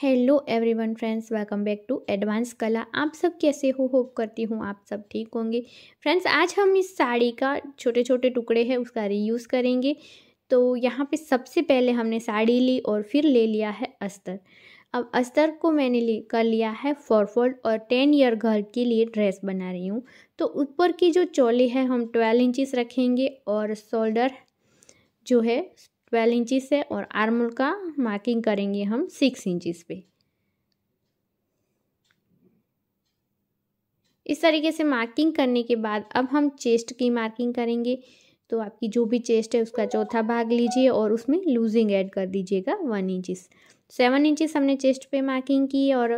hello everyone friends welcome back to advance Kala आप सब कैसे हो होप करती हूँ आप सब ठीक होंगे फ्रेंड्स आज हम इस साड़ी का छोटे छोटे टुकड़े हैं उसका रीयूज़ करेंगे तो यहाँ पे सबसे पहले हमने साड़ी ली और फिर ले लिया है अस्तर अब अस्तर को मैंने ले कर लिया है फॉरफोल्ड और टेन ईयर गर्ल के लिए ड्रेस बना रही हूँ तो ऊपर की जो चौली है हम ट्वेल्व इंचिस रखेंगे और शोल्डर जो है ट्वेल्व इंचिस है और आर्मोल का मार्किंग करेंगे हम सिक्स इंचिस पे इस तरीके से मार्किंग करने के बाद अब हम चेस्ट की मार्किंग करेंगे तो आपकी जो भी चेस्ट है उसका चौथा भाग लीजिए और उसमें लूजिंग ऐड कर दीजिएगा वन इंचिस सेवन इंचिस हमने चेस्ट पे मार्किंग की और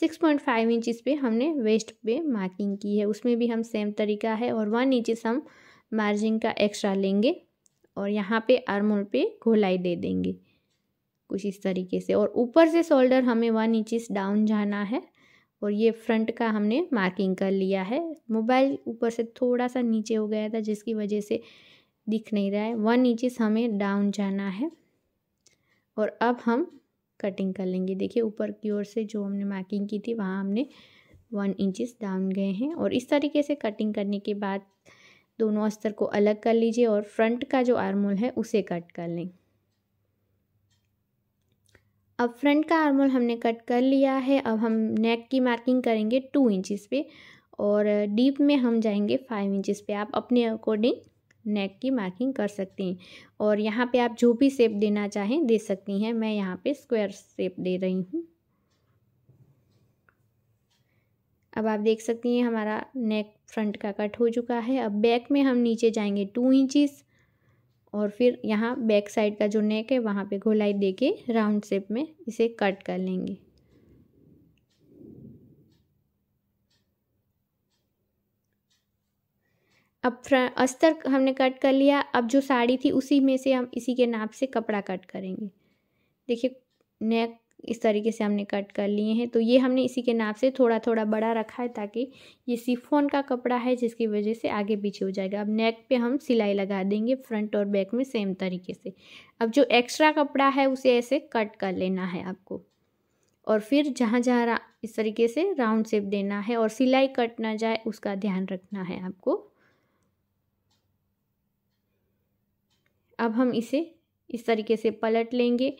सिक्स पॉइंट फाइव इंचिस पे हमने वेस्ट पे मार्किंग की है उसमें भी हम सेम तरीका है और वन इंचिस हम मार्जिन का एक्स्ट्रा लेंगे और यहाँ पे आर्म होल पे घोलाई दे देंगे कुछ इस तरीके से और ऊपर से शोल्डर हमें वन इंचिस डाउन जाना है और ये फ्रंट का हमने मार्किंग कर लिया है मोबाइल ऊपर से थोड़ा सा नीचे हो गया था जिसकी वजह से दिख नहीं रहा है वन इंचिस हमें डाउन जाना है और अब हम कटिंग कर लेंगे देखिए ऊपर की ओर से जो हमने मार्किंग की थी वहाँ हमने वन इंचिस डाउन गए हैं और इस तरीके से कटिंग करने के बाद दोनों अस्तर को अलग कर लीजिए और फ्रंट का जो आर्मोल है उसे कट कर लें अब फ्रंट का आर्मोल हमने कट कर लिया है अब हम नेक की मार्किंग करेंगे टू इंचिस पे और डीप में हम जाएंगे फाइव इंचिस पे आप अपने अकॉर्डिंग नेक की मार्किंग कर सकती हैं और यहाँ पे आप जो भी शेप देना चाहें दे सकती हैं मैं यहाँ पे स्क्वायर शेप दे रही हूँ अब आप देख सकती हैं हमारा नेक फ्रंट का कट हो चुका है अब बैक में हम नीचे जाएंगे टू इंचिस और फिर यहाँ बैक साइड का जो नेक है वहाँ पे घोलाई देके राउंड शेप में इसे कट कर लेंगे अब अस्तर हमने कट कर लिया अब जो साड़ी थी उसी में से हम इसी के नाप से कपड़ा कट करेंगे देखिए नेक इस तरीके से हमने कट कर लिए हैं तो ये हमने इसी के नाप से थोड़ा थोड़ा बड़ा रखा है ताकि ये सिफोन का कपड़ा है जिसकी वजह से आगे पीछे हो जाएगा अब नेक पे हम सिलाई लगा देंगे फ्रंट और बैक में सेम तरीके से अब जो एक्स्ट्रा कपड़ा है उसे ऐसे कट कर लेना है आपको और फिर जहाँ जहाँ इस तरीके से राउंड शेप देना है और सिलाई कट ना जाए उसका ध्यान रखना है आपको अब हम इसे इस तरीके से पलट लेंगे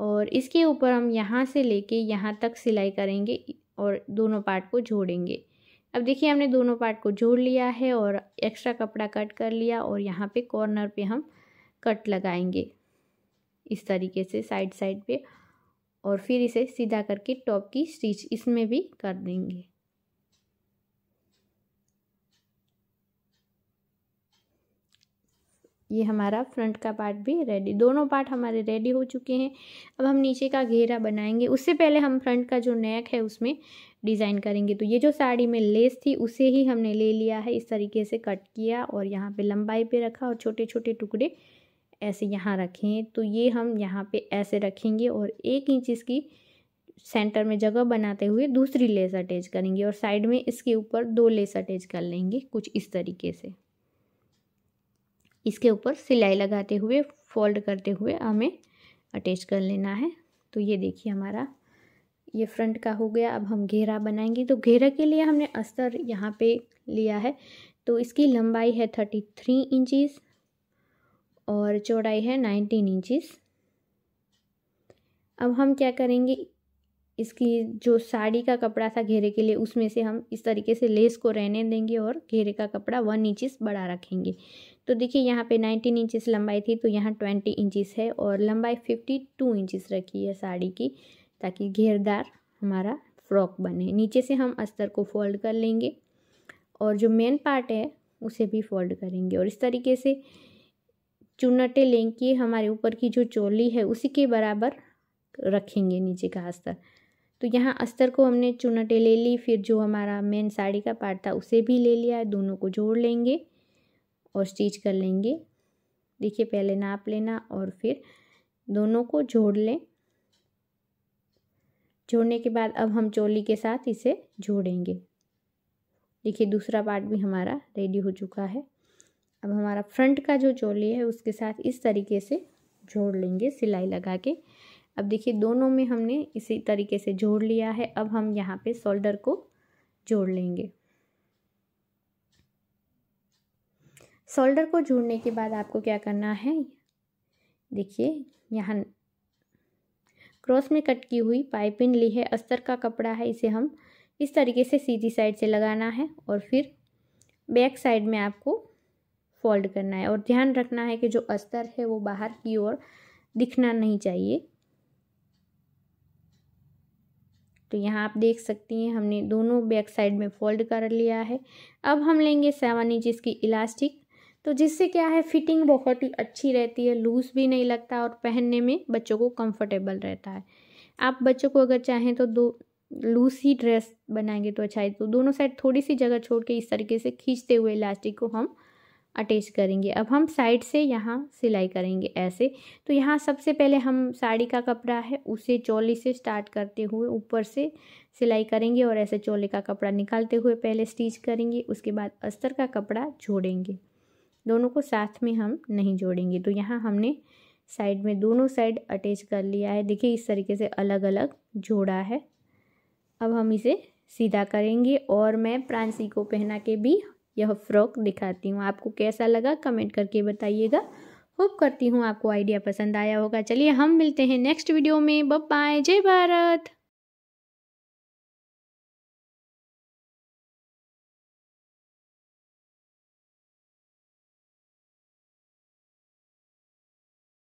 और इसके ऊपर हम यहाँ से लेके यहाँ तक सिलाई करेंगे और दोनों पार्ट को जोड़ेंगे अब देखिए हमने दोनों पार्ट को जोड़ लिया है और एक्स्ट्रा कपड़ा कट कर लिया और यहाँ पे कॉर्नर पे हम कट लगाएंगे इस तरीके से साइड साइड पे और फिर इसे सीधा करके टॉप की स्टिच इसमें भी कर देंगे ये हमारा फ्रंट का पार्ट भी रेडी दोनों पार्ट हमारे रेडी हो चुके हैं अब हम नीचे का घेरा बनाएंगे उससे पहले हम फ्रंट का जो नेक है उसमें डिज़ाइन करेंगे तो ये जो साड़ी में लेस थी उसे ही हमने ले लिया है इस तरीके से कट किया और यहाँ पे लंबाई पे रखा और छोटे छोटे टुकड़े ऐसे यहाँ रखें तो ये हम यहाँ पर ऐसे रखेंगे और एक इंच इसकी सेंटर में जगह बनाते हुए दूसरी लेस अटैच करेंगे और साइड में इसके ऊपर दो लेस अटैच कर लेंगे कुछ इस तरीके से इसके ऊपर सिलाई लगाते हुए फोल्ड करते हुए हमें अटैच कर लेना है तो ये देखिए हमारा ये फ्रंट का हो गया अब हम घेरा बनाएंगे तो घेरा के लिए हमने अस्तर यहाँ पे लिया है तो इसकी लंबाई है थर्टी थ्री इंचिस और चौड़ाई है नाइनटीन इंचिस अब हम क्या करेंगे इसकी जो साड़ी का कपड़ा था घेरे के लिए उसमें से हम इस तरीके से लेस को रहने देंगे और घेरे का कपड़ा वन इंचिस बड़ा रखेंगे तो देखिए यहाँ पे नाइनटीन इंचिस लंबाई थी तो यहाँ ट्वेंटी इंचिस है और लंबाई फिफ्टी टू इंचिस रखी है साड़ी की ताकि घेरदार हमारा फ्रॉक बने नीचे से हम अस्तर को फोल्ड कर लेंगे और जो मेन पार्ट है उसे भी फोल्ड करेंगे और इस तरीके से चुनटे लेंगे हमारे ऊपर की जो चोली है उसी के बराबर रखेंगे नीचे का अस्तर तो यहाँ अस्तर को हमने चुनटे ले ली फिर जो हमारा मेन साड़ी का पार्ट था उसे भी ले लिया दोनों को जोड़ लेंगे और स्टिच कर लेंगे देखिए पहले नाप लेना और फिर दोनों को जोड़ लें जोड़ने के बाद अब हम चोली के साथ इसे जोड़ेंगे देखिए दूसरा पार्ट भी हमारा रेडी हो चुका है अब हमारा फ्रंट का जो चोली है उसके साथ इस तरीके से जोड़ लेंगे सिलाई लगा के अब देखिए दोनों में हमने इसी तरीके से जोड़ लिया है अब हम यहाँ पे सोल्डर को जोड़ लेंगे सोल्डर को जोड़ने के बाद आपको क्या करना है देखिए यहाँ क्रॉस में कट की हुई पाइपिंग ली है अस्तर का कपड़ा है इसे हम इस तरीके से सीधी साइड से लगाना है और फिर बैक साइड में आपको फोल्ड करना है और ध्यान रखना है कि जो अस्तर है वो बाहर की ओर दिखना नहीं चाहिए तो यहाँ आप देख सकती हैं हमने दोनों बैक साइड में फोल्ड कर लिया है अब हम लेंगे सेवन इंच इसकी इलास्टिक तो जिससे क्या है फिटिंग बहुत ही अच्छी रहती है लूज़ भी नहीं लगता और पहनने में बच्चों को कंफर्टेबल रहता है आप बच्चों को अगर चाहें तो दो लूज ही ड्रेस बनाएंगे तो अच्छा है तो दोनों साइड थोड़ी सी जगह छोड़ के इस तरीके से खींचते हुए इलास्टिक को हम अटैच करेंगे अब हम साइड से यहाँ सिलाई करेंगे ऐसे तो यहाँ सबसे पहले हम साड़ी का कपड़ा है उसे चोली से स्टार्ट करते हुए ऊपर से सिलाई करेंगे और ऐसे चोले का कपड़ा निकालते हुए पहले स्टिच करेंगे उसके बाद अस्तर का कपड़ा जोड़ेंगे दोनों को साथ में हम नहीं जोड़ेंगे तो यहाँ हमने साइड में दोनों साइड अटैच कर लिया है देखिए इस तरीके से अलग अलग जोड़ा है अब हम इसे सीधा करेंगे और मैं प्रांसी को पहना के भी यह फ्रॉक दिखाती हूँ आपको कैसा लगा कमेंट करके बताइएगा होप करती हूँ आपको आइडिया पसंद आया होगा चलिए हम मिलते हैं नेक्स्ट वीडियो में बाय जय भारत